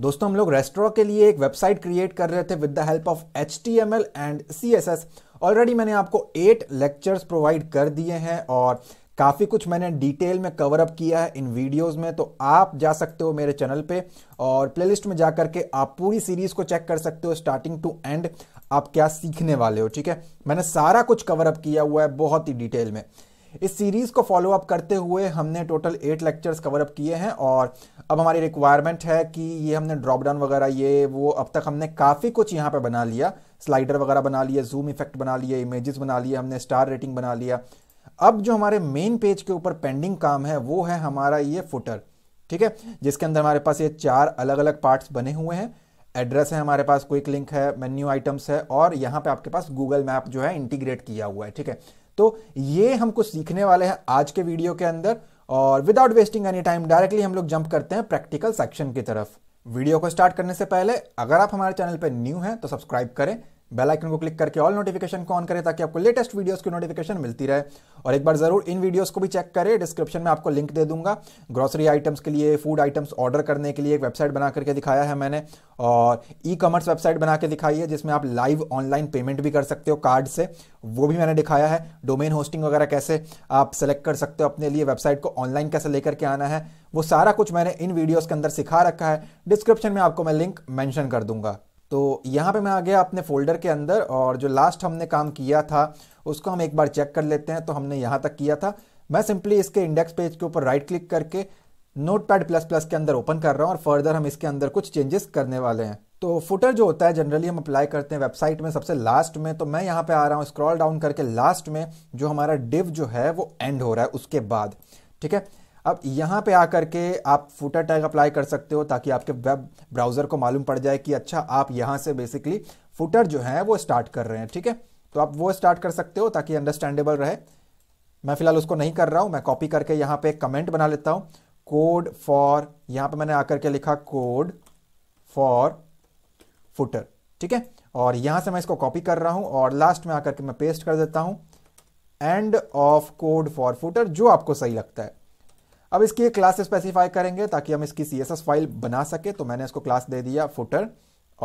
दोस्तों हम लोग रेस्टोरों के लिए एक वेबसाइट क्रिएट कर रहे थे with the help of H T M L and C S S already मैंने आपको एट लेक्चर्स प्रोवाइड कर दिए हैं और काफ़ी कुछ मैंने डिटेल में कवर अप किया है इन वीडियोस में तो आप जा सकते हो मेरे चैनल पे और प्लेलिस्ट में जा करके आप पूरी सीरीज़ को चेक कर सकते हो स्टार्टिंग टू एंड आप क्या सीखने वाले हो ठीक है मैंने सारा कुछ कवर अप किया हुआ है बहुत ही डिटेल में इस सीरीज़ को फॉलो अप करते हुए हमने total eight lectures cover up किए हैं और अब हमारी रिक्वायरमेंट है कि ये हमने ड्रॉप डाउन वगैरह ये वो अब तक हमने काफ़ी कुछ यहाँ पे बना लिया स्लाइडर वगैरह बना लिए जूम इफेक्ट बना लिए इमेजेस बना लिए हमने स्टार रेटिंग बना लिया अब जो हमारे मेन पेज के ऊपर पेंडिंग काम है वो है हमारा ये फुटर ठीक है जिसके अंदर हमारे पास ये चार अलग अलग पार्ट्स बने हुए हैं एड्रेस है हमारे पास क्विक लिंक है मेन्यू आइटम्स है और यहाँ पे आपके पास गूगल मैप जो है इंटीग्रेट किया हुआ है ठीक है तो ये हम कुछ सीखने वाले हैं आज के वीडियो के अंदर और without wasting any time directly हम लोग जंप करते हैं प्रैक्टिकल सेक्शन की तरफ वीडियो को स्टार्ट करने से पहले अगर आप हमारे चैनल पर न्यू हैं तो सब्सक्राइब करें बेल आइकन को क्लिक करके ऑल नोटिफिकेशन को ऑन करें ताकि आपको लेटेस्ट वीडियोस की नोटिफिकेशन मिलती रहे और एक बार जरूर इन वीडियोस को भी चेक करें डिस्क्रिप्शन में आपको लिंक दे दूंगा ग्रोसरी आइटम्स के लिए फूड आइटम्स ऑर्डर करने के लिए एक वेबसाइट बना करके दिखाया है मैंने और ई कॉमर्स वेबसाइट बना के दिखाई है जिसमें आप लाइव ऑनलाइन पेमेंट भी कर सकते हो कार्ड से वो भी मैंने दिखाया है डोमेन होस्टिंग वगैरह कैसे आप सेलेक्ट कर सकते हो अपने लिए वेबसाइट को ऑनलाइन कैसे लेकर के आना है वो सारा कुछ मैंने इन वीडियोज के अंदर सिखा रखा है डिस्क्रिप्शन में आपको मैं लिंक मैंशन कर दूंगा तो यहाँ पे मैं आ गया अपने फोल्डर के अंदर और जो लास्ट हमने काम किया था उसको हम एक बार चेक कर लेते हैं तो हमने यहाँ तक किया था मैं सिंपली इसके इंडेक्स पेज के ऊपर राइट क्लिक करके नोट पैड प्लस प्लस के अंदर ओपन कर रहा हूँ और फर्दर हम इसके अंदर कुछ चेंजेस करने वाले हैं तो फुटर जो होता है जनरली हम अप्लाई करते हैं वेबसाइट में सबसे लास्ट में तो मैं यहाँ पे आ रहा हूँ स्क्रॉल डाउन करके लास्ट में जो हमारा डिव जो है वो एंड हो रहा है उसके बाद ठीक है अब यहाँ पे आकर के आप फूटर टैग अप्लाई कर सकते हो ताकि आपके वेब ब्राउज़र को मालूम पड़ जाए कि अच्छा आप यहाँ से बेसिकली फूटर जो है वो स्टार्ट कर रहे हैं ठीक है तो आप वो स्टार्ट कर सकते हो ताकि अंडरस्टैंडेबल रहे मैं फ़िलहाल उसको नहीं कर रहा हूँ मैं कॉपी करके यहाँ पे एक कमेंट बना लेता हूँ कोड फॉर यहाँ पे मैंने आकर के लिखा कोड फॉर फुटर ठीक है और यहाँ से मैं इसको कॉपी कर रहा हूँ और लास्ट में आकर के मैं पेस्ट कर देता हूँ end of code for footer जो आपको सही लगता है अब इसकी एक क्लास स्पेसिफाई करेंगे ताकि हम इसकी सी फाइल बना सके तो मैंने इसको क्लास दे दिया फुटर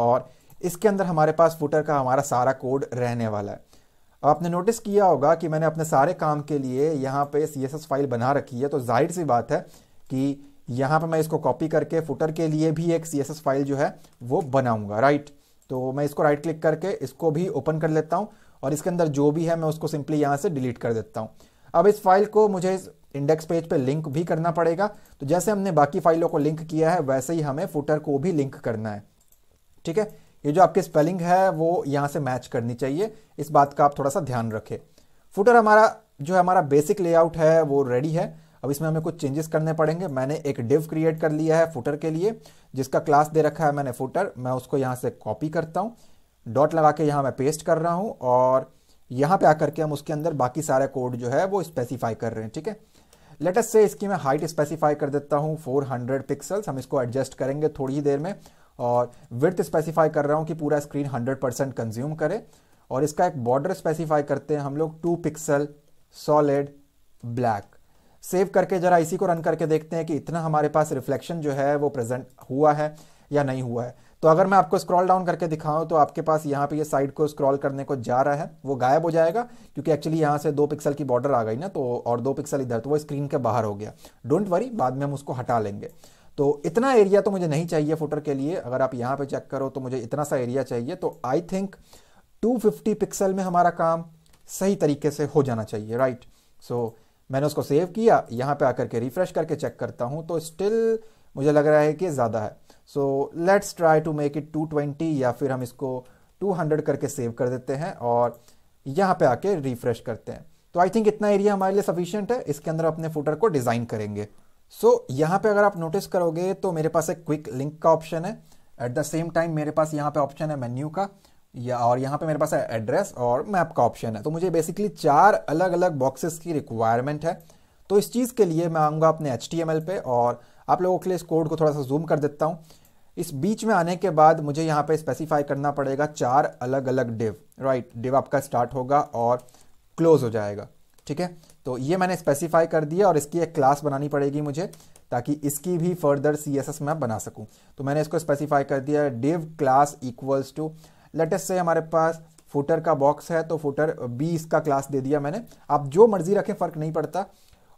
और इसके अंदर हमारे पास फुटर का हमारा सारा कोड रहने वाला है अब आपने नोटिस किया होगा कि मैंने अपने सारे काम के लिए यहाँ पे सी फाइल बना रखी है तो जाहिर सी बात है कि यहाँ पे मैं इसको कॉपी करके फुटर के लिए भी एक सी फाइल जो है वो बनाऊँगा राइट तो मैं इसको राइट क्लिक करके इसको भी ओपन कर लेता हूँ और इसके अंदर जो भी है मैं उसको सिंपली यहाँ से डिलीट कर देता हूँ अब इस फाइल को मुझे इंडेक्स पेज पे लिंक भी करना पड़ेगा तो जैसे हमने बाकी फाइलों को लिंक किया है वैसे ही हमें फुटर को भी लिंक करना है ठीक है ये जो आपकी स्पेलिंग है वो यहाँ से मैच करनी चाहिए इस बात का आप थोड़ा सा ध्यान रखें फुटर हमारा जो है हमारा बेसिक लेआउट है वो रेडी है अब इसमें हमें कुछ चेंजेस करने पड़ेंगे मैंने एक डिव क्रिएट कर लिया है फुटर के लिए जिसका क्लास दे रखा है मैंने फुटर मैं उसको यहाँ से कॉपी करता हूँ डॉट लगा के यहाँ मैं पेस्ट कर रहा हूँ और यहाँ पे आकर के हम उसके अंदर बाकी सारे कोड जो है वो स्पेसिफाई कर रहे हैं ठीक है लेटेस्ट से इसकी मैं हाइट स्पेसिफाई कर देता हूँ 400 पिक्सल्स हम इसको एडजस्ट करेंगे थोड़ी ही देर में और विर्थ स्पेसिफाई कर रहा हूँ कि पूरा स्क्रीन 100 परसेंट कंज्यूम करे और इसका एक बॉर्डर स्पेसिफाई करते हैं हम लोग two pixel solid black save करके जरा इसी को रन करके देखते हैं कि इतना हमारे पास रिफ्लेक्शन जो है वो प्रेजेंट हुआ है या नहीं हुआ है तो अगर मैं आपको स्क्रॉल डाउन करके दिखाऊं तो आपके पास यहाँ पे ये यह साइड को स्क्रॉल करने को जा रहा है वो गायब हो जाएगा क्योंकि एक्चुअली यहाँ से दो पिक्सल की बॉर्डर आ गई ना तो और दो पिक्सल इधर तो वो स्क्रीन के बाहर हो गया डोंट वरी बाद में हम उसको हटा लेंगे तो इतना एरिया तो मुझे नहीं चाहिए फुटर के लिए अगर आप यहाँ पे चेक करो तो मुझे इतना सा एरिया चाहिए तो आई थिंक 250 पिक्सल में हमारा काम सही तरीके से हो जाना चाहिए राइट सो so, मैंने उसको सेव किया यहाँ पे आकर के रिफ्रेश करके चेक करता हूँ तो स्टिल मुझे लग रहा है कि ज़्यादा है so let's try to make it 220 या फिर हम इसको 200 करके सेव कर देते हैं और यहाँ पे आके रिफ्रेश करते हैं तो आई थिंक इतना एरिया हमारे लिए सफिशियंट है इसके अंदर अपने फुटर को डिज़ाइन करेंगे सो so, यहाँ पे अगर आप नोटिस करोगे तो मेरे पास एक क्विक लिंक का ऑप्शन है एट द सेम टाइम मेरे पास यहाँ पे ऑप्शन है मेन्यू का या और यहाँ पे मेरे पास है एड्रेस और मैप का ऑप्शन है तो मुझे बेसिकली चार अलग अलग बॉक्सेस की रिक्वायरमेंट है तो इस चीज़ के लिए मैं आऊँगा अपने एच पे और आप लोगों के लिए इस कोड को थोड़ा सा जूम कर देता हूँ इस बीच में आने के बाद मुझे यहाँ पे स्पेसिफाई करना पड़ेगा चार अलग अलग डिव राइट डिव आपका स्टार्ट होगा और क्लोज हो जाएगा ठीक है तो ये मैंने स्पेसिफाई कर दिया और इसकी एक क्लास बनानी पड़ेगी मुझे ताकि इसकी भी फर्दर सी एस एस मैं बना सकूँ तो मैंने इसको स्पेसिफाई कर दिया div class equals to latest से हमारे पास फुटर का बॉक्स है तो फुटर बी इसका क्लास दे दिया मैंने आप जो मर्जी रखें फ़र्क नहीं पड़ता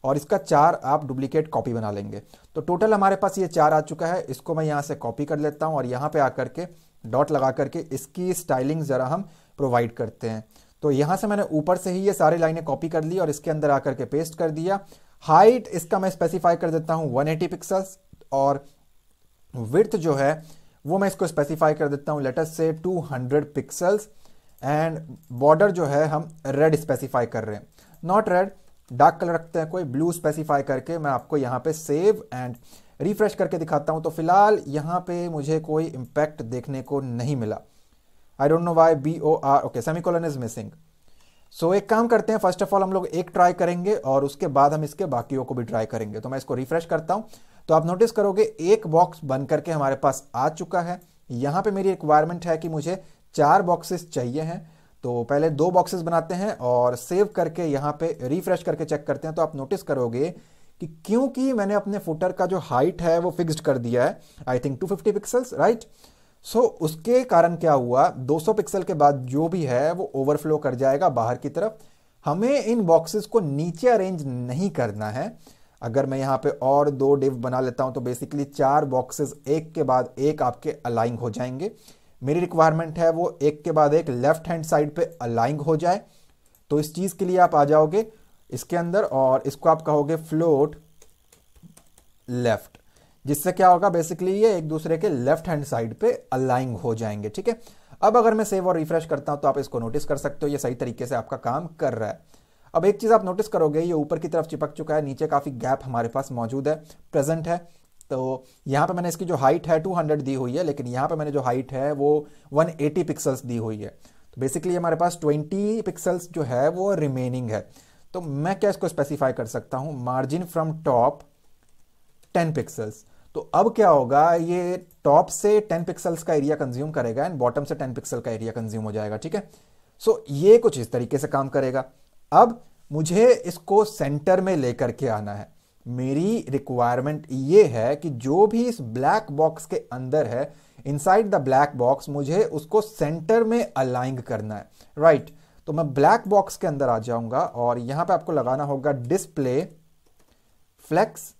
और इसका चार आप डुप्लीकेट कॉपी बना लेंगे तो टोटल हमारे पास ये चार आ चुका है इसको मैं यहाँ से कॉपी कर लेता हूँ और यहाँ पे आकर के डॉट लगा करके इसकी स्टाइलिंग ज़रा हम प्रोवाइड करते हैं तो यहाँ से मैंने ऊपर से ही ये सारी लाइनें कॉपी कर ली और इसके अंदर आकर के पेस्ट कर दिया हाइट इसका मैं स्पेसिफाई कर देता हूँ वन पिक्सल्स और विर्थ जो है वो मैं इसको स्पेसिफाई कर देता हूँ let's say to pixels and border जो है हम रेड स्पेसिफाई कर रहे हैं नॉट रेड डार्क कलर रखते हैं कोई ब्लू स्पेसिफाई करके मैं आपको यहाँ पे सेव एंड रिफ्रेश करके दिखाता हूँ तो फिलहाल यहाँ पे मुझे कोई इम्पैक्ट देखने को नहीं मिला I don't know why B O R okay semicolon is missing so एक काम करते हैं फर्स्ट ऑफ ऑल हम लोग एक ट्राई करेंगे और उसके बाद हम इसके बाकियों को भी ट्राई करेंगे तो मैं इसको रिफ्रेश करता हूँ तो आप नोटिस करोगे एक बॉक्स बन करके हमारे पास आ चुका है यहाँ पे मेरी रिक्वायरमेंट है कि मुझे चार बॉक्सेस चाहिए हैं तो पहले दो बॉक्सेस बनाते हैं और सेव करके यहाँ पे रिफ्रेश करके चेक करते हैं तो आप नोटिस करोगे कि क्योंकि मैंने अपने फुटर का जो हाइट है वो फिक्स्ड कर दिया है I think 250 pixels right so उसके कारण क्या हुआ 200 पिक्सल के बाद जो भी है वो ओवरफ्लो कर जाएगा बाहर की तरफ हमें इन बॉक्सेस को नीचे अरेंज नहीं करना है अगर मैं यहाँ पे और दो डिव बना लेता हूँ तो बेसिकली चार बॉक्सेस एक के बाद एक आपके अलाइंग हो जाएंगे मेरी रिक्वायरमेंट है वो एक के बाद एक लेफ्ट हैंड साइड पे अलाइंग हो जाए तो इस चीज़ के लिए आप आ जाओगे इसके अंदर और इसको आप कहोगे फ्लोट लेफ्ट जिससे क्या होगा बेसिकली ये एक दूसरे के लेफ्ट हैंड साइड पे अलाइंग हो जाएंगे ठीक है अब अगर मैं सेव और रिफ्रेश करता हूं तो आप इसको नोटिस कर सकते हो ये सही तरीके से आपका काम कर रहा है अब एक चीज़ आप नोटिस करोगे ये ऊपर की तरफ चिपक चुका है नीचे काफ़ी गैप हमारे पास मौजूद है प्रेजेंट है तो यहाँ पे मैंने इसकी जो हाइट है 200 दी हुई है लेकिन यहाँ पे मैंने जो हाइट है वो 180 पिक्सल्स दी हुई है तो बेसिकली हमारे पास 20 पिक्सल्स जो है वो रिमेनिंग है तो मैं क्या इसको स्पेसिफाई कर सकता हूँ मार्जिन फ्रॉम टॉप 10 पिक्सल्स तो अब क्या होगा ये टॉप से 10 पिक्सल्स का एरिया कंज्यूम करेगा एंड बॉटम से टेन पिक्सल का एरिया कंज्यूम हो जाएगा ठीक है सो so, ये कुछ इस तरीके से काम करेगा अब मुझे इसको सेंटर में लेकर के आना है मेरी रिक्वायरमेंट ये है कि जो भी इस ब्लैक बॉक्स के अंदर है इनसाइड द ब्लैक बॉक्स मुझे उसको सेंटर में अलाइन करना है राइट right. तो मैं ब्लैक बॉक्स के अंदर आ जाऊंगा और यहां पे आपको लगाना होगा display flex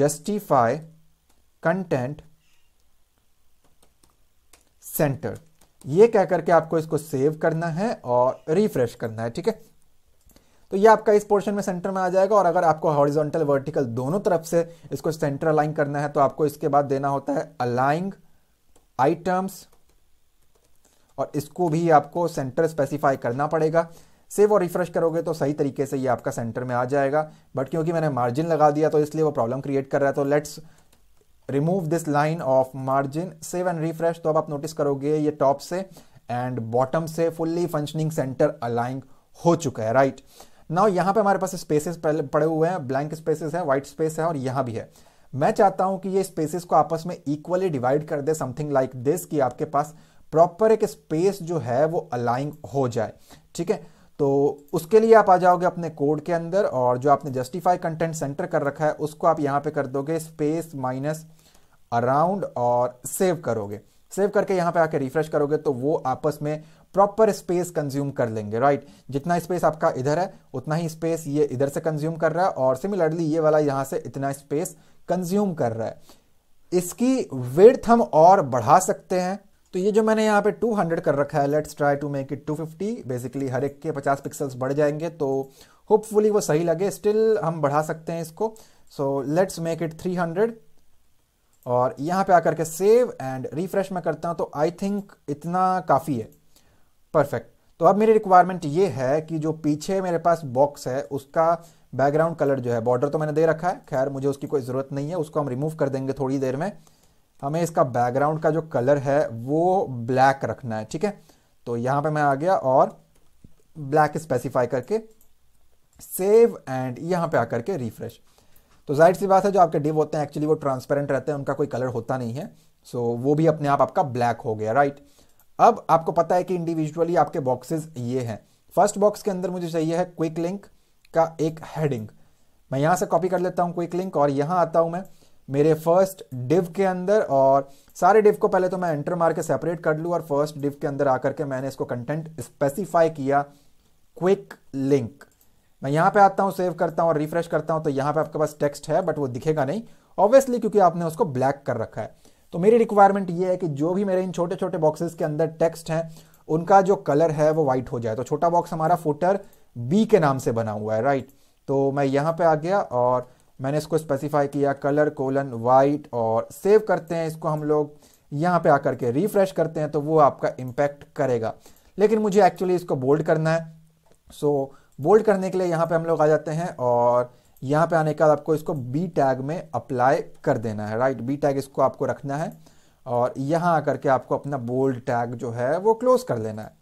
justify content center ये कह करके आपको इसको सेव करना है और रिफ्रेश करना है ठीक है तो ये आपका इस पोर्शन में सेंटर में आ जाएगा और अगर आपको हॉरिजॉन्टल वर्टिकल दोनों तरफ से इसको सेंटर अलाइन करना है तो आपको इसके बाद देना होता है अलाइंग आइटम्स और इसको भी आपको सेंटर स्पेसिफाई करना पड़ेगा सेव और रिफ्रेश करोगे तो सही तरीके से ये आपका सेंटर में आ जाएगा बट क्योंकि मैंने मार्जिन लगा दिया तो इसलिए वो प्रॉब्लम क्रिएट कर रहा है तो let's remove this line of margin save and refresh तो अब आप नोटिस करोगे ये टॉप से एंड बॉटम से फुल्ली फंक्शनिंग सेंटर अलाइंग हो चुका है राइट right? नाउ यहां पे हमारे पास स्पेसेस पड़े हुए हैं ब्लैंक स्पेसेस है व्हाइट स्पेस है और यहां भी है मैं चाहता हूं कि ये स्पेसेस को आपस में इक्वली डिवाइड कर दे समथिंग लाइक दिस कि आपके पास प्रॉपर एक स्पेस जो है वो अलाइन हो जाए ठीक है तो उसके लिए आप आ जाओगे अपने कोड के अंदर और जो आपने जस्टिफाई कंटेंट सेंटर कर रखा है उसको आप यहां पे कर दोगे स्पेस माइनस अराउंड और सेव करोगे सेव करके यहाँ पे आके रिफ्रेश करोगे तो वो आपस में प्रॉपर स्पेस कंज्यूम कर लेंगे राइट जितना स्पेस आपका इधर है उतना ही स्पेस ये इधर से कंज्यूम कर रहा है और सिमिलरली ये वाला यहां से इतना स्पेस कंज्यूम कर रहा है इसकी वेड़ हम और बढ़ा सकते हैं तो ये जो मैंने यहाँ पे 200 कर रखा है let's try to make it 250 basically हर एक के 50 पिक्सल्स बढ़ जाएंगे तो होपफुली वो सही लगे स्टिल हम बढ़ा सकते हैं इसको सो लेट्स मेक इट 300 और यहाँ पे आकर के सेव एंड रिफ्रेश मैं करता हूँ तो आई थिंक इतना काफ़ी है परफेक्ट तो अब मेरी रिक्वायरमेंट ये है कि जो पीछे मेरे पास बॉक्स है उसका बैकग्राउंड कलर जो है बॉर्डर तो मैंने दे रखा है खैर मुझे उसकी कोई ज़रूरत नहीं है उसको हम रिमूव कर देंगे थोड़ी देर में हमें इसका बैकग्राउंड का जो कलर है वो ब्लैक रखना है ठीक है तो यहाँ पे मैं आ गया और ब्लैक स्पेसिफाई करके सेव एंड यहाँ पे आकर के रिफ्रेश तो जाहिर सी बात है जो आपके डिव होते हैं एक्चुअली वो ट्रांसपेरेंट रहते हैं उनका कोई कलर होता नहीं है सो so, वो भी अपने आप आपका ब्लैक हो गया राइट right? अब आपको पता है कि इंडिविजुअली आपके बॉक्सेस ये हैं फर्स्ट बॉक्स के अंदर मुझे चाहिए है क्विक लिंक का एक हेडिंग मैं यहाँ से कॉपी कर लेता हूँ क्विक लिंक और यहाँ आता हूँ मैं मेरे फर्स्ट डिव के अंदर और सारे डिव को पहले तो मैं एंटर मार के सेपरेट कर लूँ और फर्स्ट डिव के अंदर आकर के मैंने इसको कंटेंट स्पेसिफाई किया क्विक लिंक मैं यहाँ पे आता हूँ सेव करता हूँ और रिफ्रेश करता हूँ तो यहाँ पे आपके पास टेक्स्ट है बट वो दिखेगा नहीं ऑब्वियसली क्योंकि आपने उसको ब्लैक कर रखा है तो मेरी रिक्वायरमेंट ये है कि जो भी मेरे इन छोटे छोटे बॉक्सेस के अंदर टेक्स्ट हैं उनका जो कलर है वो वाइट हो जाए तो छोटा बॉक्स हमारा फोटर बी के नाम से बना हुआ है राइट तो मैं यहाँ पे आ गया और मैंने इसको स्पेसिफाई किया कलर कोलन वाइट और सेव करते हैं इसको हम लोग यहाँ पे आकर के रिफ्रेश करते हैं तो वो आपका इम्पैक्ट करेगा लेकिन मुझे एक्चुअली इसको बोल्ड करना है सो so, बोल्ड करने के लिए यहाँ पे हम लोग आ जाते हैं और यहाँ पे आने के बाद आपको इसको बी टैग में अप्लाई कर देना है राइट बी टैग इसको आपको रखना है और यहाँ आकर के आपको अपना बोल्ड टैग जो है वो क्लोज कर लेना है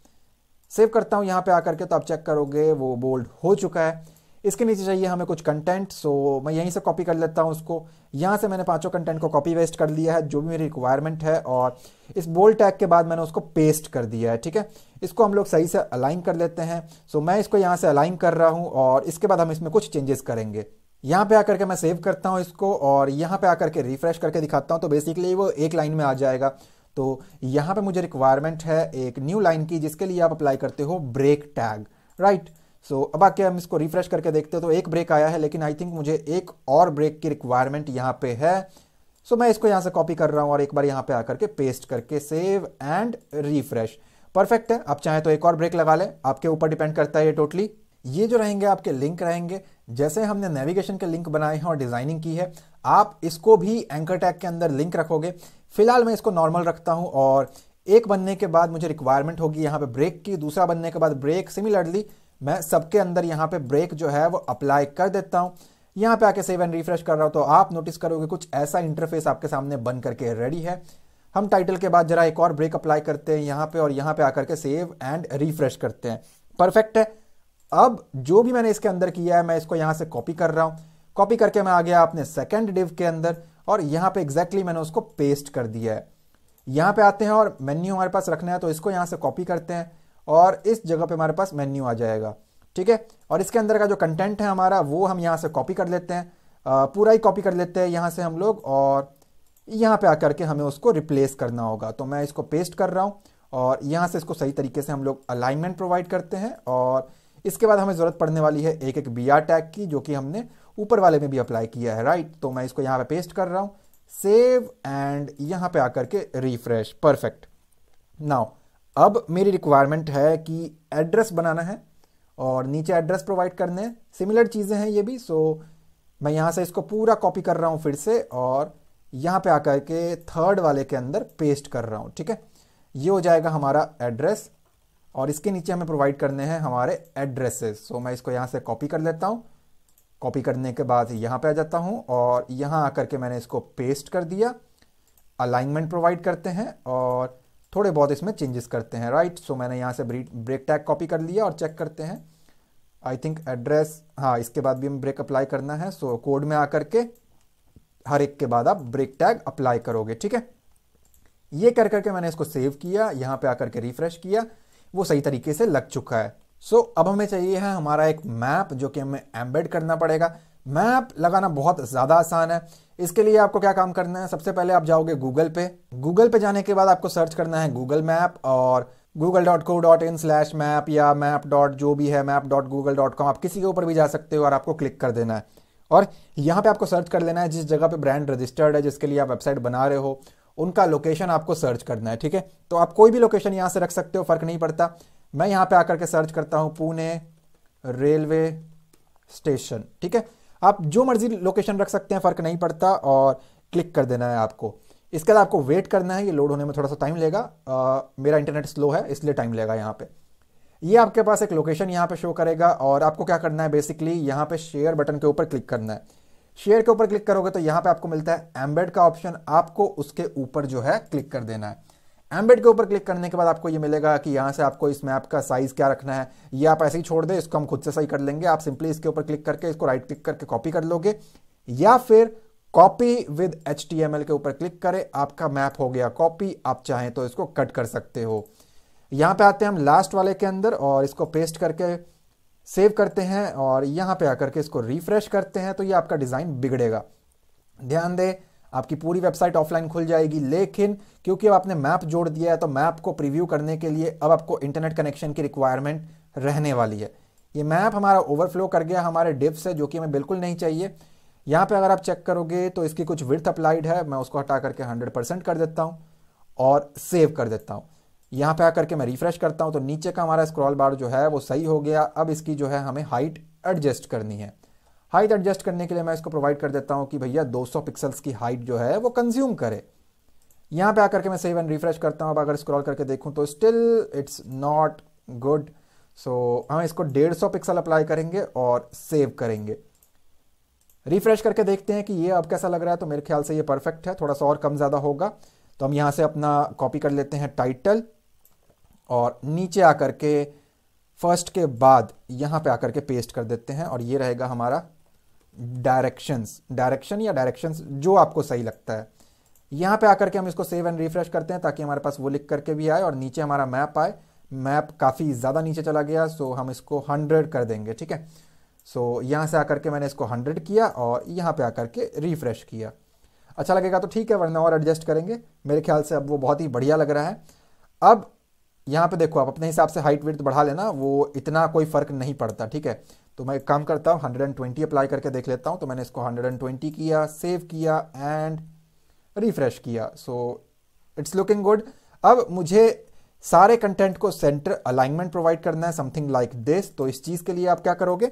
सेव करता हूँ यहाँ पे आकर के तो आप चेक करोगे वो बोल्ड हो चुका है इसके नीचे चाहिए हमें कुछ कंटेंट सो मैं यहीं से कॉपी कर लेता हूँ उसको यहाँ से मैंने पांचों कंटेंट को कॉपी वेस्ट कर लिया है जो भी मेरी रिक्वायरमेंट है और इस बोल्ड टैग के बाद मैंने उसको पेस्ट कर दिया है ठीक है इसको हम लोग सही से अलाइन कर लेते हैं सो मैं इसको यहाँ से अलाइन कर रहा हूँ और इसके बाद हम इसमें कुछ चेंजेस करेंगे यहाँ पे आकर के मैं सेव करता हूँ इसको और यहाँ पे आकर के रिफ्रेश करके दिखाता हूँ तो बेसिकली वो एक लाइन में आ जाएगा तो यहाँ पे मुझे रिक्वायरमेंट है एक न्यू लाइन की जिसके लिए आप अप्लाई करते हो break tag right right? So so, अब आके हम इसको रिफ्रेश करके देखते हैं तो एक ब्रेक आया है लेकिन आई थिंक मुझे एक और ब्रेक की रिक्वायरमेंट यहाँ पे है सो so, मैं इसको यहाँ से कॉपी कर रहा हूँ और एक बार यहाँ पे आकर के पेस्ट करके सेव एंड रिफ्रेश परफेक्ट है आप चाहें तो एक और ब्रेक लगा लें आपके ऊपर डिपेंड करता है ये टोटली ये जो रहेंगे आपके लिंक रहेंगे जैसे हमने नेविगेशन के लिंक बनाए हैं और डिजाइनिंग की है आप इसको भी एंकर टैग के अंदर लिंक रखोगे फिलहाल मैं इसको नॉर्मल रखता हूँ और एक बनने के बाद मुझे रिक्वायरमेंट होगी यहाँ पे ब्रेक की दूसरा बनने के बाद ब्रेक सिमिलरली मैं सबके अंदर यहाँ पे ब्रेक जो है वो अप्लाई कर देता हूँ यहाँ पे आके सेव एंड रिफ्रेश कर रहा हूँ तो आप नोटिस करोगे कुछ ऐसा इंटरफेस आपके सामने बन करके रेडी है हम टाइटल के बाद जरा एक और ब्रेक अप्लाई करते हैं यहाँ पे और यहाँ पे आकर के सेव एंड रिफ्रेश करते हैं परफेक्ट है अब जो भी मैंने इसके अंदर किया है मैं इसको यहाँ से कॉपी कर रहा हूँ कॉपी करके मैं आ गया अपने सेकेंड डिव के अंदर और यहाँ पे एग्जैक्टली exactly मैंने उसको पेस्ट कर दिया है यहाँ पे आते हैं और मेन्यू हमारे पास रखना है तो इसको यहाँ से कॉपी करते हैं और इस जगह पे हमारे पास मेन्यू आ जाएगा ठीक है और इसके अंदर का जो कंटेंट है हमारा वो हम यहाँ से कॉपी कर लेते हैं पूरा ही कॉपी कर लेते हैं यहाँ से हम लोग और यहाँ पे आकर के हमें उसको रिप्लेस करना होगा तो मैं इसको पेस्ट कर रहा हूँ और यहाँ से इसको सही तरीके से हम लोग अलाइनमेंट प्रोवाइड करते हैं और इसके बाद हमें ज़रूरत पड़ने वाली है एक एक बी टैग की जो कि हमने ऊपर वाले में भी अप्लाई किया है राइट तो मैं इसको यहाँ पर पेस्ट कर रहा हूँ सेव एंड यहाँ पर आकर के रिफ्रेश परफेक्ट नाउ अब मेरी रिक्वायरमेंट है कि एड्रेस बनाना है और नीचे एड्रेस प्रोवाइड करने हैं सिमिलर चीज़ें हैं ये भी सो मैं यहाँ से इसको पूरा कॉपी कर रहा हूँ फिर से और यहाँ पे आकर के थर्ड वाले के अंदर पेस्ट कर रहा हूँ ठीक है ये हो जाएगा हमारा एड्रेस और इसके नीचे हमें प्रोवाइड करने हैं हमारे एड्रेसेस सो मैं इसको यहाँ से कॉपी कर लेता हूँ कॉपी करने के बाद यहाँ पे आ जाता हूँ और यहाँ आकर के मैंने इसको पेस्ट कर दिया अलाइनमेंट प्रोवाइड करते हैं और थोड़े बहुत इसमें चेंजेस करते हैं राइट सो मैंने यहाँ से ब्रेक टैग कॉपी कर लिया और चेक करते हैं आई थिंक एड्रेस हाँ इसके बाद भी हमें ब्रेक अप्लाई करना है सो so, कोड में आकर के हर एक के बाद आप ब्रेक टैग अप्लाई करोगे ठीक है ये कर करके मैंने इसको सेव किया यहाँ पे आकर के रिफ्रेश किया वो सही तरीके से लग चुका है सो so, अब हमें चाहिए है हमारा एक मैप जो कि हमें एम्बेड करना पड़ेगा मैप लगाना बहुत ज़्यादा आसान है इसके लिए आपको क्या काम करना है सबसे पहले आप जाओगे गूगल पे गूगल पे जाने के बाद आपको सर्च करना है गूगल मैप और Google dot co dot in slash map या मैप डॉट जो भी है map dot Google dot com आप किसी के ऊपर भी जा सकते हो और आपको क्लिक कर देना है और यहाँ पे आपको सर्च कर लेना है जिस जगह पे ब्रांड रजिस्टर्ड है जिसके लिए आप वेबसाइट बना रहे हो उनका लोकेशन आपको सर्च करना है ठीक है तो आप कोई भी लोकेशन यहाँ से रख सकते हो फर्क नहीं पड़ता मैं यहाँ पे आकर के सर्च करता हूँ पुणे रेलवे स्टेशन ठीक है आप जो मर्जी लोकेशन रख सकते हैं फ़र्क नहीं पड़ता और क्लिक कर देना है आपको इसके बाद आपको वेट करना है ये लोड होने में थोड़ा सा टाइम लेगा आ, मेरा इंटरनेट स्लो है इसलिए टाइम लेगा यहाँ पे ये आपके पास एक लोकेशन यहाँ पे शो करेगा और आपको क्या करना है बेसिकली यहाँ पे शेयर बटन के ऊपर क्लिक करना है शेयर के ऊपर क्लिक करोगे तो यहाँ पे आपको मिलता है एम्बेड का ऑप्शन आपको उसके ऊपर जो है क्लिक कर देना है एम्बेड के ऊपर क्लिक करने के बाद आपको ये मिलेगा कि यहाँ से आपको इस मैप का साइज़ क्या रखना है ये आप ऐसे ही छोड़ दें इसको हम खुद से सही कर लेंगे आप सिंपली इसके ऊपर क्लिक करके इसको राइट क्लिक करके कॉपी कर लोगे या फिर कॉपी विद एच के ऊपर क्लिक करें आपका मैप हो गया कॉपी आप चाहें तो इसको कट कर सकते हो यहाँ पे आते हैं हम लास्ट वाले के अंदर और इसको पेस्ट करके सेव करते हैं और यहाँ पे आकर के इसको रिफ्रेश करते हैं तो ये आपका डिज़ाइन बिगड़ेगा ध्यान दें आपकी पूरी वेबसाइट ऑफलाइन खुल जाएगी लेकिन क्योंकि अब आपने मैप जोड़ दिया है तो मैप को प्रीव्यू करने के लिए अब आपको इंटरनेट कनेक्शन की रिक्वायरमेंट रहने वाली है ये मैप हमारा ओवरफ्लो कर गया हमारे डिप से जो कि हमें बिल्कुल नहीं चाहिए यहाँ पे अगर आप चेक करोगे तो इसकी कुछ विर्थ अप्लाइड है मैं उसको हटा करके 100 परसेंट कर देता हूँ और सेव कर देता हूँ यहाँ पे आकर के मैं रिफ्रेश करता हूँ तो नीचे का हमारा स्क्रॉल बार जो है वो सही हो गया अब इसकी जो है हमें हाइट एडजस्ट करनी है हाइट एडजस्ट करने के लिए मैं इसको प्रोवाइड कर देता हूं कि भैया 200 पिक्सल्स की हाइट जो है वो कंज्यूम करे यहां पे आकर के मैं सेव एंड रिफ्रेश करता हूं अब अगर स्क्रॉल करके देखूं तो still it's not good so हम इसको 150 पिक्सल अप्लाई करेंगे और सेव करेंगे रिफ्रेश करके देखते हैं कि ये अब कैसा लग रहा है तो मेरे ख्याल से ये परफेक्ट है थोड़ा सा और कम ज़्यादा होगा तो हम यहाँ से अपना कॉपी कर लेते हैं टाइटल और नीचे आकर के फर्स्ट के बाद यहाँ पे आकर के पेस्ट कर देते हैं और ये रहेगा हमारा डायरेक्शंस डायरेक्शन या डायरेक्शंस जो आपको सही लगता है यहाँ पे आकर के हम इसको सेव एंड रिफ्रेश करते हैं ताकि हमारे पास वो लिख करके भी आए और नीचे हमारा मैप आए मैप काफ़ी ज़्यादा नीचे चला गया सो हम इसको हंड्रेड कर देंगे ठीक है सो यहाँ से आकर के मैंने इसको हंड्रेड किया और यहाँ पर आकर के रिफ्रेश किया अच्छा लगेगा तो ठीक है वरना और एडजस्ट करेंगे मेरे ख्याल से अब वो बहुत ही बढ़िया लग रहा है अब यहाँ पे देखो आप अपने हिसाब से हाइट विथ बढ़ा लेना वो इतना कोई फ़र्क नहीं पड़ता ठीक है तो मैं एक काम करता हूँ 120 अप्लाई करके देख लेता हूँ तो मैंने इसको 120 किया सेव किया एंड रिफ्रेश किया सो इट्स लुकिंग गुड अब मुझे सारे कंटेंट को सेंटर अलाइनमेंट प्रोवाइड करना है समथिंग लाइक दिस तो इस चीज़ के लिए आप क्या करोगे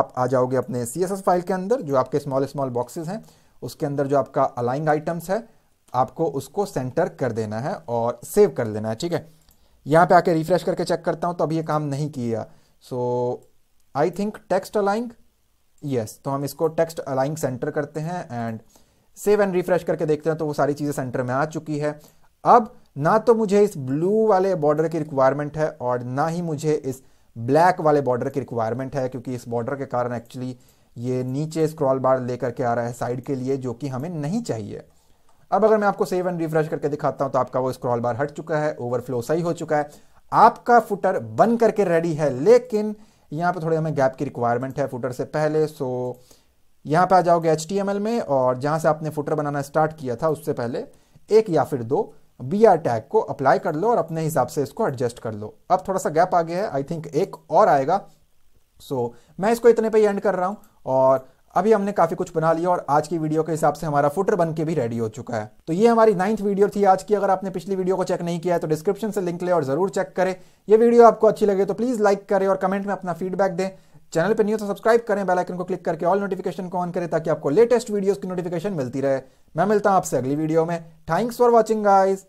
आप आ जाओगे अपने सी फाइल के अंदर जो आपके स्मॉल स्मॉल बॉक्सेज हैं उसके अंदर जो आपका अलाइंग आइटम्स है आपको उसको सेंटर कर देना है और सेव कर लेना है ठीक है यहाँ पे आके रिफ्रेश करके चेक करता हूँ तो अभी ये काम नहीं किया so I think text aligning yes तो हम इसको टेक्स्ट अलाइंग सेंटर करते हैं एंड सेव एंड रिफ्रेश करके देखते हैं तो वो सारी चीज़ें सेंटर में आ चुकी है अब ना तो मुझे इस ब्लू वाले बॉर्डर की रिक्वायरमेंट है और ना ही मुझे इस ब्लैक वाले बॉर्डर की रिक्वायरमेंट है क्योंकि इस बॉर्डर के कारण एक्चुअली ये नीचे स्क्रॉल बार लेकर के आ रहा है साइड के लिए जो कि हमें नहीं चाहिए अब अगर मैं आपको सेव एंड रिफ्रेश करके दिखाता हूं तो आपका वो स्क्रॉल बार हट चुका है ओवरफ्लो सही हो चुका है आपका फुटर बन करके रेडी है लेकिन यहां पर थोड़ी हमें गैप की रिक्वायरमेंट है फुटर से पहले सो यहां पर आ जाओगे एच में और जहां से आपने फुटर बनाना स्टार्ट किया था उससे पहले एक या फिर दो बी आर टैग को अप्लाई कर लो और अपने हिसाब से इसको एडजस्ट कर लो अब थोड़ा सा गैप आ गया है आई थिंक एक और आएगा सो so, मैं इसको इतने पे एंड कर रहा हूं और अभी हमने काफी कुछ बना लिया और आज की वीडियो के हिसाब से हमारा फुटर बन के भी रेडी हो चुका है तो ये हमारी नाइन्थ वीडियो थी आज की अगर आपने पिछली वीडियो को चेक नहीं किया है तो डिस्क्रिप्शन से लिंक ले और जरूर चेक करें ये वीडियो आपको अच्छी लगे तो प्लीज लाइक करें और कमेंट में अपना फीडबैक दें चैनल पर न्यूज तो सब्सक्राइब करें बेल आइकन को क्लिक करके ऑल नोटिफिकेशन को ऑन करें ताकि आपको लेटेस्ट वीडियोस की नोटिफिकेशन मिलती रहे मैं मिलता हूं आपसे अगली वीडियो में थैंक्स फॉर वॉचिंग गाइज